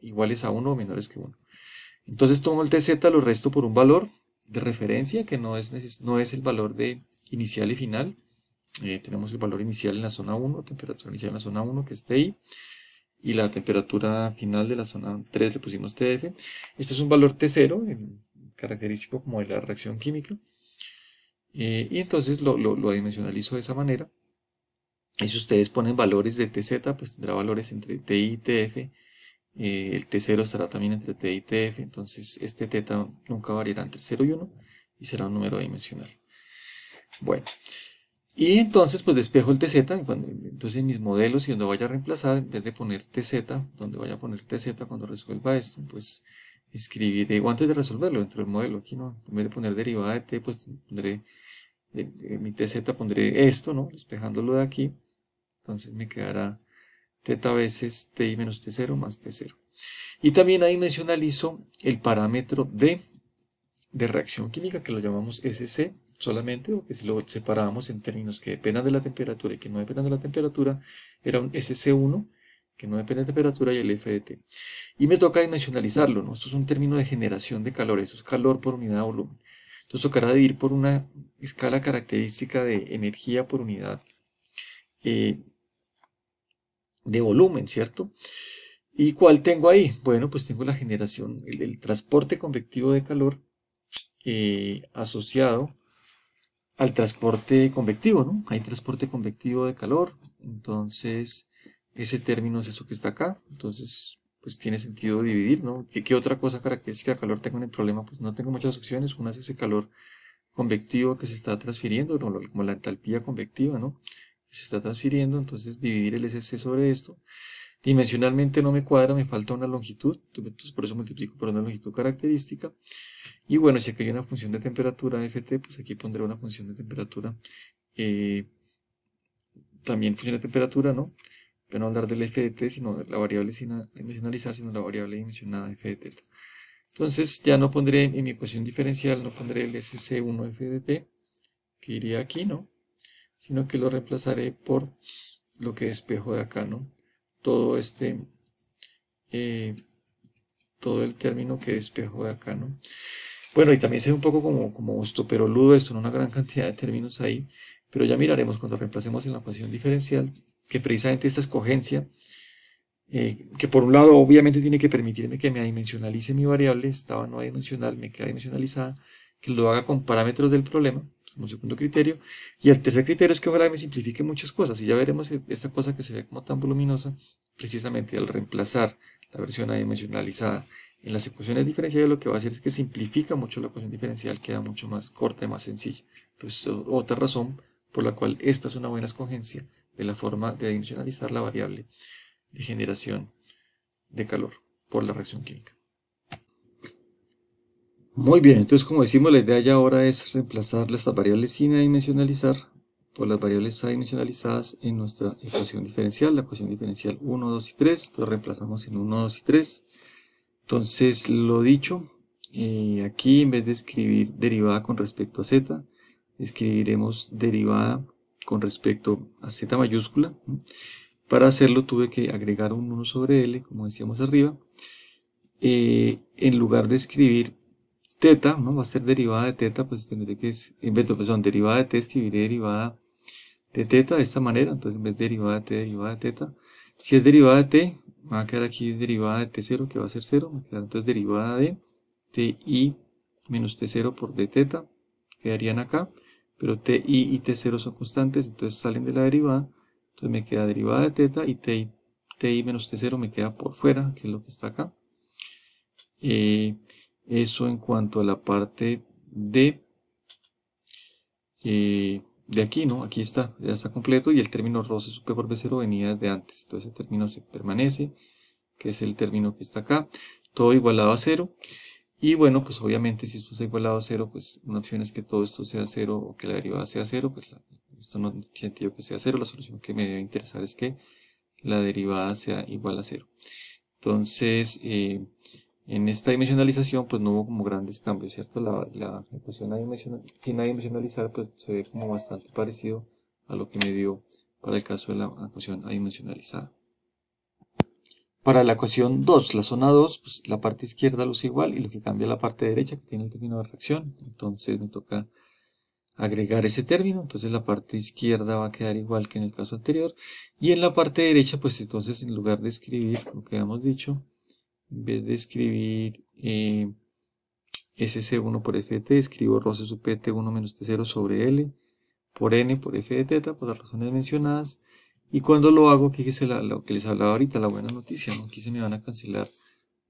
iguales a 1 o menores que 1. Entonces tomo el TZ, lo resto por un valor de referencia, que no es, no es el valor de inicial y final. Eh, tenemos el valor inicial en la zona 1, temperatura inicial en la zona 1, que es TI, y la temperatura final de la zona 3 le pusimos TF. Este es un valor T0, característico como de la reacción química. Eh, y entonces lo, lo, lo, dimensionalizo de esa manera. Y si ustedes ponen valores de TZ, pues tendrá valores entre TI y TF eh, el T0 estará también entre T y TF, entonces este teta nunca variará entre 0 y 1 y será un número dimensional. Bueno, y entonces pues despejo el TZ, entonces mis modelos y donde vaya a reemplazar, en vez de poner TZ, donde vaya a poner TZ cuando resuelva esto, pues escribiré, o antes de resolverlo dentro del modelo, aquí no, en vez de poner derivada de T, pues pondré, eh, eh, mi TZ pondré esto, ¿no? Despejándolo de aquí, entonces me quedará teta veces ti menos t0 más t0. Y también adimensionalizo el parámetro D de reacción química, que lo llamamos SC solamente, porque si lo separábamos en términos que dependan de la temperatura y que no dependan de la temperatura, era un SC1, que no depende de la temperatura, y el T. Y me toca dimensionalizarlo, ¿no? Esto es un término de generación de calor, eso es calor por unidad de volumen. Entonces tocará dividir por una escala característica de energía por unidad eh, de volumen, ¿cierto? ¿Y cuál tengo ahí? Bueno, pues tengo la generación, el, transporte convectivo de calor eh, asociado al transporte convectivo, ¿no? Hay transporte convectivo de calor, entonces ese término es eso que está acá, entonces pues tiene sentido dividir, ¿no? ¿Qué, qué otra cosa característica de calor tengo en el problema? Pues no tengo muchas opciones, una es ese calor convectivo que se está transfiriendo, como la entalpía convectiva, ¿no? se está transfiriendo, entonces dividir el SC sobre esto. Dimensionalmente no me cuadra, me falta una longitud, entonces por eso multiplico por una longitud característica. Y bueno, si aquí hay una función de temperatura ft, pues aquí pondré una función de temperatura, eh, también función de temperatura, ¿no? Pero no hablar del sino de sino la variable sin dimensionalizar, sino la variable dimensionada f Entonces ya no pondré en mi ecuación diferencial, no pondré el sc1 f que iría aquí, ¿no? sino que lo reemplazaré por lo que despejo de acá, ¿no? Todo este, eh, todo el término que despejo de acá, ¿no? Bueno, y también se ve un poco como, como ludo esto, ¿no? una gran cantidad de términos ahí, pero ya miraremos cuando reemplacemos en la ecuación diferencial, que precisamente esta escogencia, eh, que por un lado obviamente tiene que permitirme que me adimensionalice mi variable, estaba no adimensional, me queda dimensionalizada que lo haga con parámetros del problema, un segundo criterio. Y el tercer criterio es que ojalá me simplifique muchas cosas. Y ya veremos e-, esta cosa que se ve como tan voluminosa, precisamente al reemplazar la versión adimensionalizada en las ecuaciones diferenciales, lo que va a hacer es que simplifica mucho la ecuación diferencial, queda mucho más corta y más sencilla. Entonces, otra razón por la cual esta es una buena escogencia de la forma de adimensionalizar la variable de generación de calor por la reacción química. Muy bien, entonces como decimos, la idea ya ahora es reemplazar las variables sin adimensionalizar por las variables adimensionalizadas en nuestra ecuación diferencial, la ecuación diferencial 1, 2 y 3, Lo reemplazamos en 1, 2 y 3. Entonces, lo dicho, eh, aquí en vez de escribir derivada con respecto a z, escribiremos derivada con respecto a z mayúscula. Para hacerlo tuve que agregar un 1 sobre l, como decíamos arriba. Eh, en lugar de escribir teta, ¿no? Va a ser derivada de teta, pues tendré que, en vez de, perdón, pues derivada de t, escribiré derivada de teta de esta manera. Entonces, en vez de derivada de t, derivada de teta. Si es derivada de t, va a quedar aquí derivada de t0, que va a ser 0. Va a entonces derivada de ti menos t0 por d teta. Quedarían acá. Pero ti y t0 son constantes, entonces salen de la derivada. Entonces me queda derivada de teta y ti, menos t0 me queda por fuera, que es lo que está acá. Eh, eso en cuanto a la parte de, eh, de aquí, ¿no? Aquí está, ya está completo y el término rho se por B0 venía de antes. Entonces el término se permanece, que es el término que está acá. Todo igualado a 0. Y bueno, pues obviamente si esto es igualado a 0, pues una opción es que todo esto sea 0 o que la derivada sea 0. Pues esto no tiene sentido que sea 0. La solución que me debe interesar es que la derivada sea igual a cero. Entonces... Eh, en esta dimensionalización, pues no hubo como grandes cambios, ¿cierto? La, ecuación adimensional, sin pues, se ve como bastante parecido a lo que me dio para el caso de la ecuación adimensionalizada. Para la ecuación 2, la zona 2, pues la parte izquierda luce igual y lo que cambia es la parte derecha que tiene el término de reacción. Entonces me toca agregar ese término, entonces la parte izquierda va a quedar igual que en el caso anterior. Y en la parte derecha, pues entonces en lugar de escribir lo que habíamos dicho, en vez de escribir eh, SC1 por F de T, escribo roce sub T1 menos T0 sobre L por N por F de teta, por las razones mencionadas. Y cuando lo hago, fíjese lo que les hablaba ahorita, la buena noticia, ¿no? aquí se me van a cancelar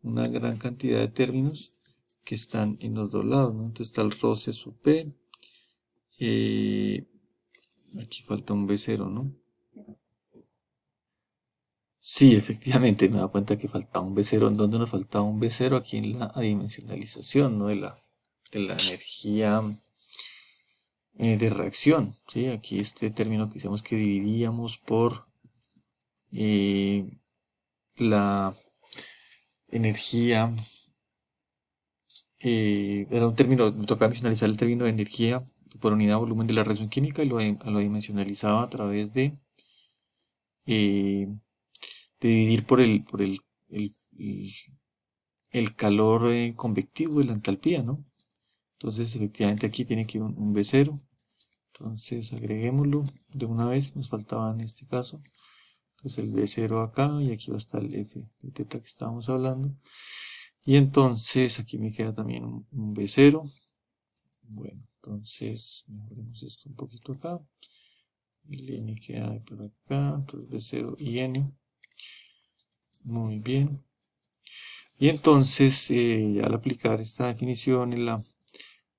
una gran cantidad de términos que están en los dos lados, ¿no? entonces está el roce sub P, eh, aquí falta un B0, ¿no? Sí, efectivamente, me da cuenta que faltaba un B0. ¿En dónde nos faltaba un B0? Aquí en la adimensionalización, ¿no? De la, la energía eh, de reacción, ¿sí? Aquí este término que decíamos que dividíamos por eh, la energía... Eh, era un término, me tocaba dimensionalizar el término de energía por unidad de volumen de la reacción química y lo, lo dimensionalizaba a través de dividir por el, por el, el, el, calor eh, convectivo de la entalpía, ¿no? Entonces, efectivamente, aquí tiene que ir un, B0. Entonces, agreguémoslo de una vez. Nos faltaba en este caso. Entonces, pues, el B0 acá y aquí va a estar el F de teta que estábamos hablando. Y entonces, aquí me queda también un, un B0. Bueno, entonces, mejoremos esto un poquito acá. El N queda por acá. Entonces, B0 y N. Muy bien. Y entonces, eh, al aplicar esta definición en la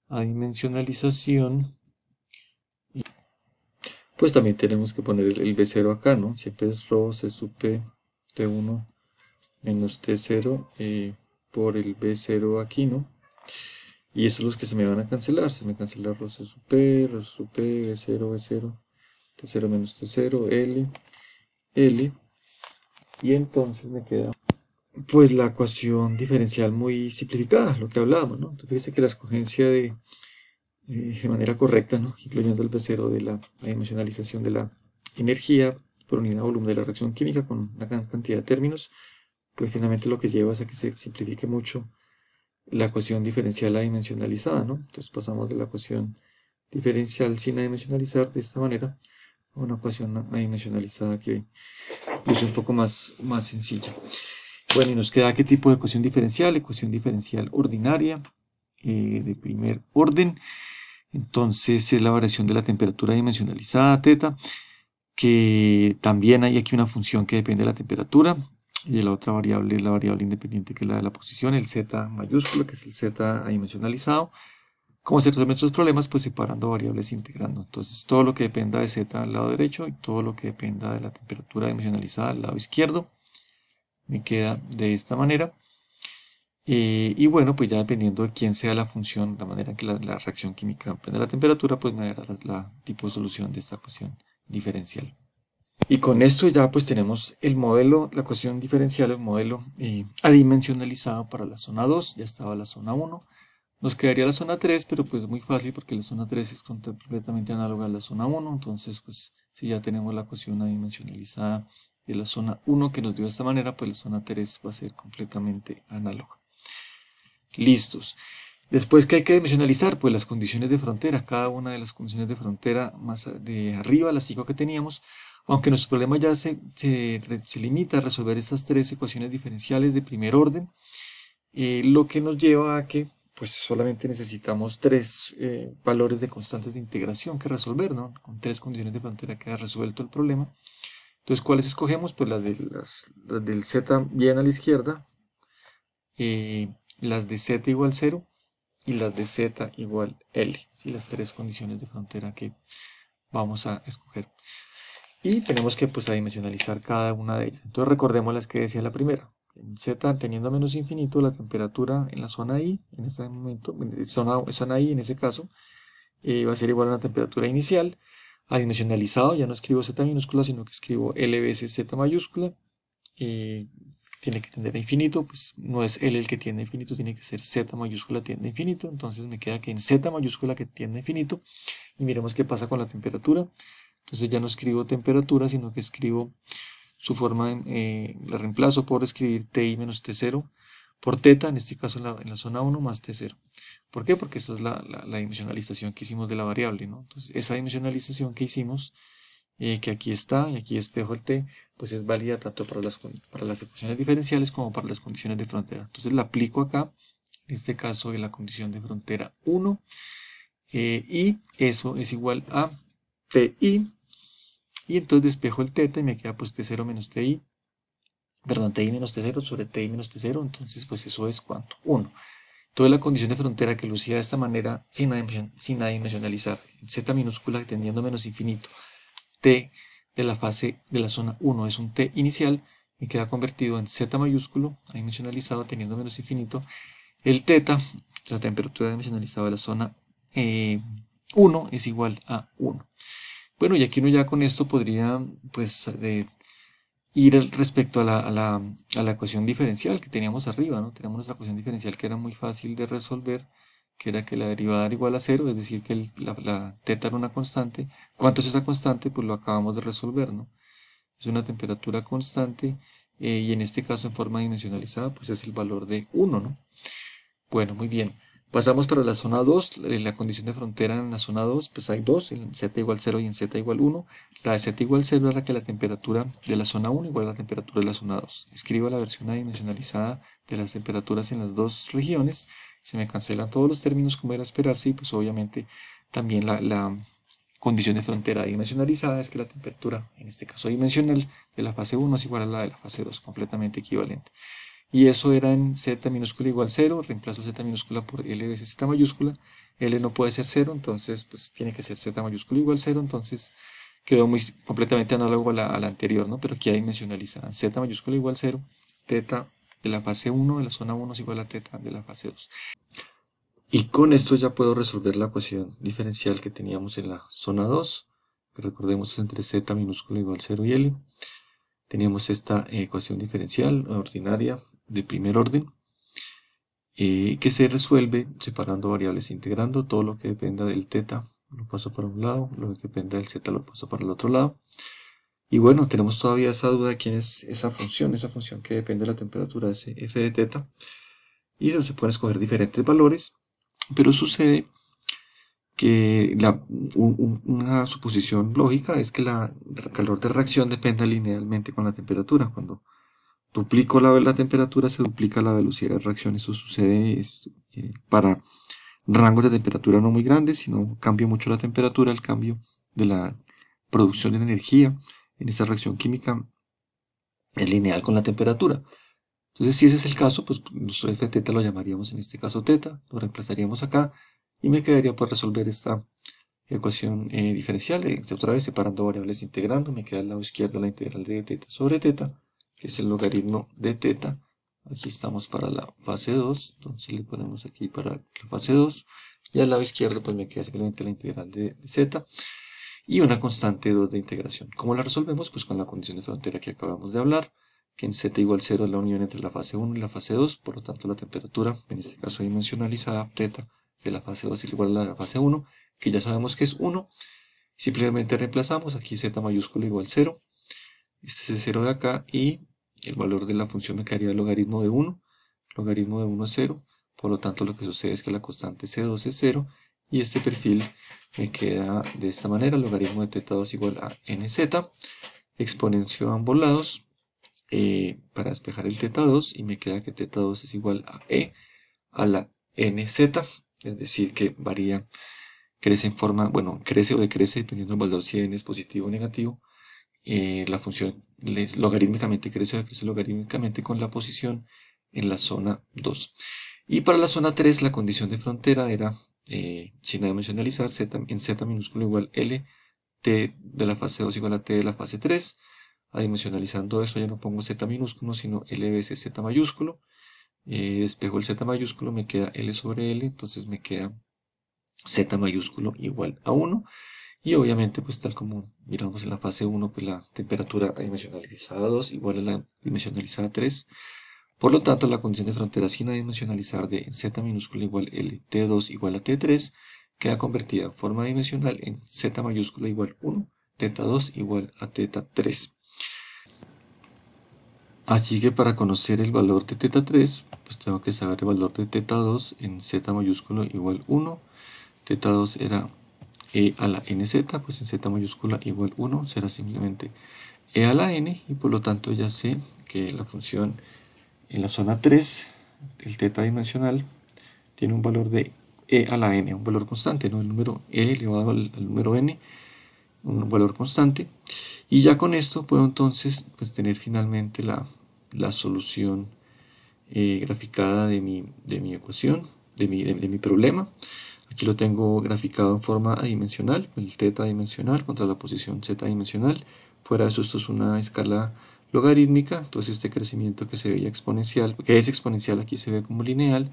adimensionalización, pues también tenemos que poner el, B0 acá, ¿no? Siempre es rho C P t 1 menos T0 eh, por el B0 aquí, ¿no? Y esos son los que se me van a cancelar. Se me cancela rho C P, rho P, B0, B0, T0 menos T0, L, L. Y entonces me queda pues la ecuación diferencial muy simplificada, lo que hablábamos, ¿no? Entonces fíjese que la escogencia de, eh, de manera correcta, ¿no? incluyendo el becero de la, dimensionalización de la energía por unidad de volumen de la reacción química con una gran cantidad de términos, pues finalmente lo que lleva es a que se simplifique mucho la ecuación diferencial a dimensionalizada, ¿no? Entonces pasamos de la ecuación diferencial sin adimensionalizar de esta manera una ecuación adimensionalizada que es un poco más, más sencilla. Bueno, y nos queda qué tipo de ecuación diferencial, ecuación diferencial ordinaria eh, de primer orden. Entonces es la variación de la temperatura dimensionalizada, teta, que también hay aquí una función que depende de la temperatura. Y la otra variable es la variable independiente que es la de la posición, el z mayúsculo, que es el z adimensionalizado, ¿Cómo se resuelven estos problemas? Pues separando variables e integrando. Entonces, todo lo que dependa de Z al lado derecho y todo lo que dependa de la temperatura dimensionalizada al lado izquierdo me queda de esta manera. Eh, y bueno, pues ya dependiendo de quién sea la función, la manera en que la, reacción química depende de la temperatura, pues me dará la, tipo de solución de esta ecuación diferencial. Y con esto ya pues tenemos el modelo, la ecuación diferencial, el modelo eh, adimensionalizado para la zona 2, ya estaba la zona 1. Nos quedaría la zona 3, pero pues muy fácil porque la zona 3 es completamente análoga a la zona 1, entonces pues si ya tenemos la ecuación dimensionalizada de la zona 1 que nos dio de esta manera, pues la zona 3 va a ser completamente análoga. Listos. Después, ¿qué hay que dimensionalizar? Pues las condiciones de frontera, cada una de las condiciones de frontera más de arriba, las 5 que teníamos, aunque nuestro problema ya se, se, limita a resolver estas tres ecuaciones diferenciales de primer orden, eh, lo que nos lleva a que pues solamente necesitamos tres eh, valores de constantes de integración que resolver, ¿no? Con tres condiciones de frontera queda resuelto el problema. Entonces, ¿cuáles escogemos? Pues las, de, del z bien a la izquierda, eh, las de z igual 0 y las de z igual L. Las tres condiciones de frontera que vamos a escoger. Y tenemos que pues, adimensionalizar cada una de ellas. Entonces recordemos las que decía la primera en Z teniendo menos infinito la temperatura en la zona I, en este momento, zona, zona I en ese caso, eh, va a ser igual a la temperatura inicial, adimensionalizado, ya no escribo Z minúscula, sino que escribo L veces Z mayúscula, eh, tiene que tener a infinito, pues no es L el que tiende a infinito, tiene que ser Z mayúscula tiende a infinito, entonces me queda que en Z mayúscula que tiende a infinito, y miremos qué pasa con la temperatura, entonces ya no escribo temperatura, sino que escribo su forma eh, la reemplazo por escribir ti menos t0 por teta, en este caso en la, zona 1 más t0. ¿Por qué? Porque esa es la, dimensionalización que hicimos de la variable. ¿no? Entonces, esa dimensionalización que hicimos, eh, que aquí está, y aquí espejo el t, pues es válida tanto para las, para las ecuaciones diferenciales como para las condiciones de frontera. Entonces la aplico acá, en este caso en la condición de frontera 1, eh, y eso es igual a ti y entonces despejo el teta y me queda pues T0 menos TI. Perdón, TI menos T0 sobre TI menos T0. Entonces pues eso es cuánto? 1. Toda la condición de frontera que lucía de esta manera sin, sin adimensionalizar. Z minúscula tendiendo menos infinito. T de la fase de la zona 1 es un T inicial y queda convertido en Z mayúsculo, dimensionalizado teniendo menos infinito. El teta, la temperatura dimensionalizada de la zona 1 eh, es igual a 1. Bueno, y aquí uno ya con esto podría pues eh, ir respecto a la, a, la, a la, ecuación diferencial que teníamos arriba, ¿no? Teníamos nuestra ecuación diferencial que era muy fácil de resolver, que era que la derivada era igual a cero, es decir, que la, la, teta era una constante. ¿Cuánto es esa constante? Pues lo acabamos de resolver, ¿no? Es una temperatura constante eh, y en este caso en forma dimensionalizada, pues es el valor de 1, ¿no? Bueno, muy bien. Pasamos para la zona 2, eh, la condición de frontera en la zona 2, pues hay dos, en Z igual 0 y en Z igual 1. La de Z igual 0 es la que la temperatura de la zona 1 igual a la temperatura de la zona 2. Escribo la versión adimensionalizada de las temperaturas en las dos regiones. Se me cancelan todos los términos como era esperarse y pues obviamente también la, la condición de frontera dimensionalizada es que la temperatura, en este caso dimensional, de la fase 1 es igual a la de la fase 2, completamente equivalente y eso era en z minúscula igual 0, reemplazo z minúscula por l veces z mayúscula, l no puede ser 0, entonces pues tiene que ser z mayúscula igual 0, entonces quedó muy completamente análogo a la, anterior, ¿no? pero aquí hay dimensionalizada, z mayúscula igual 0, teta de la fase 1 de la zona 1 es igual a teta de la fase 2. Y con esto ya puedo resolver la ecuación diferencial que teníamos en la zona 2, que recordemos es entre z minúscula igual 0 y l. Teníamos esta eh, ecuación diferencial ordinaria de primer orden eh, que se resuelve separando variables, integrando todo lo que dependa del teta lo paso para un lado, lo que dependa del z lo paso para el otro lado. Y bueno, tenemos todavía esa duda de quién es esa función, esa función que depende de la temperatura, ese f de teta. Y se pueden escoger diferentes valores, pero sucede que una suposición lógica es que la, el calor de reacción dependa linealmente con la temperatura. Cuando duplico la, la temperatura, se duplica la velocidad de reacción. Eso sucede es, eh, para rangos de temperatura no muy grandes, sino cambia mucho la temperatura, el cambio de la producción de energía en esta reacción química es lineal con la temperatura. Entonces, si ese es el caso, pues nuestro f teta lo llamaríamos en este caso teta, lo reemplazaríamos acá y me quedaría por resolver esta ecuación eh, diferencial, eh, otra vez separando variables integrando, me queda al lado izquierdo la integral de teta sobre teta, que es el logaritmo de teta. Aquí estamos para la fase 2, entonces le ponemos aquí para la fase 2. Y al lado izquierdo pues me queda simplemente la integral de, z y una constante 2 de integración. ¿Cómo la resolvemos? Pues con la condición de frontera que acabamos de hablar, que en z igual 0 es la unión entre la fase 1 y la fase 2, por lo tanto la temperatura, en este caso dimensionalizada, teta, de la fase 2 es igual a la de la fase 1, que ya sabemos que es 1. Simplemente reemplazamos aquí z mayúscula igual 0. Este es el 0 de acá y el valor de la función me quedaría el logaritmo de 1, logaritmo de 1 es 0, por lo tanto lo que sucede es que la constante C2 es 0, y este perfil me queda de esta manera, logaritmo de teta 2 igual a nz, exponencio a ambos lados, eh, para despejar el teta 2, y me queda que teta 2 es igual a e a la nz, es decir, que varía, crece en forma, bueno, crece o decrece dependiendo del valor si n es positivo o negativo, eh, la función logarítmicamente crece, crece logarítmicamente con la posición en la zona 2. Y para la zona 3 la condición de frontera era, eh, sin adimensionalizar, z, en z minúsculo igual L, t de la fase 2 igual a t de la fase 3. Adimensionalizando eso ya no pongo z minúsculo, sino L veces z mayúsculo. Eh, despejo el z mayúsculo, me queda L sobre L, entonces me queda z mayúsculo igual a 1. Y obviamente, pues tal como miramos en la fase 1, pues la temperatura adimensionalizada 2 igual a la dimensionalizada 3. Por lo tanto, la condición de frontera sin adimensionalizar de z minúscula igual L T2 igual a T3 queda convertida en forma dimensional en z mayúscula igual 1, teta 2 igual a teta 3. Así que para conocer el valor de teta 3, pues tengo que saber el valor de teta 2 en z mayúscula igual 1. Teta 2 era e a la nz, pues en z mayúscula igual 1 será simplemente e a la n y por lo tanto ya sé que la función en la zona 3, el teta dimensional, tiene un valor de e a la n, un valor constante, ¿no? el número e elevado al, número n, un valor constante. Y ya con esto puedo entonces pues, tener finalmente la, solución eh, graficada de mi, de ecuación, de mi, de mi problema. Aquí lo tengo graficado en forma adimensional, el teta dimensional contra la posición z dimensional. Fuera de eso, esto es una escala logarítmica, entonces este crecimiento que se veía exponencial, que es exponencial, aquí se ve como lineal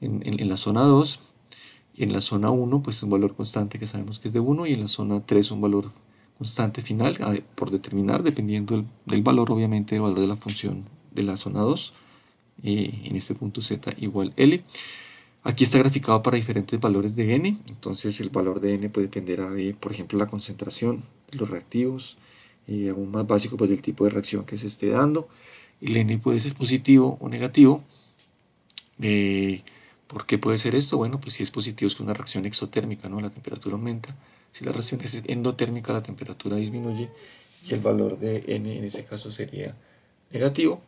en, la zona 2, en la zona 1 pues es un valor constante que sabemos que es de 1 y en la zona 3 un valor constante final por determinar dependiendo del, valor obviamente del valor de la función de la zona 2 eh, en este punto z igual L Aquí está graficado para diferentes valores de n, entonces el valor de n puede depender de, por ejemplo, la concentración de los reactivos, y aún más básico pues, del tipo de reacción que se esté dando. El n puede ser positivo o negativo. Eh, ¿Por qué puede ser esto? Bueno, pues si es positivo es que una reacción exotérmica, ¿no? la temperatura aumenta. Si la reacción es endotérmica, la temperatura disminuye y el valor de n en ese caso sería negativo.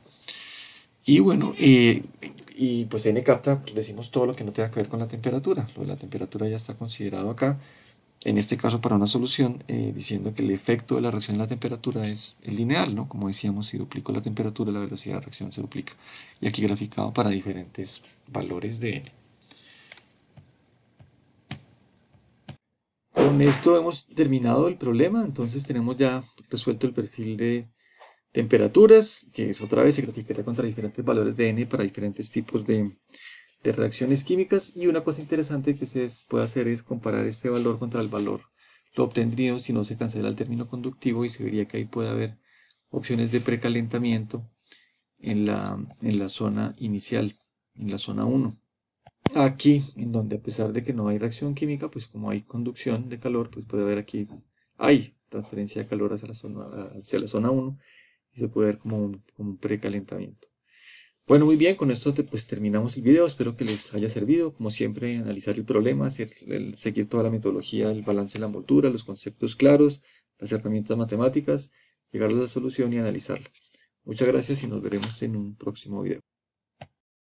Y bueno, y pues N capta, decimos todo lo que no tenga que ver con la temperatura. Lo de la temperatura ya está considerado acá, en este caso para una solución, eh, diciendo que el efecto de la reacción en la temperatura es, lineal, ¿no? Como decíamos, si duplico la temperatura, la velocidad de reacción se duplica. Y aquí graficado para diferentes valores de N. Con esto hemos terminado el problema, entonces tenemos ya resuelto el perfil de Temperaturas, que es otra vez se gratificará contra diferentes valores de n para diferentes tipos de, reacciones químicas. Y una cosa interesante que se puede hacer es comparar este valor contra el valor lo obtendríamos si no se cancela el término conductivo y se vería que ahí puede haber opciones de precalentamiento en la, zona inicial, en la zona 1. Aquí, en donde a pesar de que no hay reacción química, pues como hay conducción de calor, pues puede haber aquí, hay transferencia de calor hacia la zona, hacia la zona 1 y se puede ver como un, precalentamiento. Bueno, muy bien, con esto pues, terminamos el video, espero que les haya servido, como siempre, analizar el problema, seguir toda la metodología, el balance de la moldura los conceptos claros, las herramientas matemáticas, llegar a la solución y analizarla. Muchas gracias y nos veremos en un próximo video.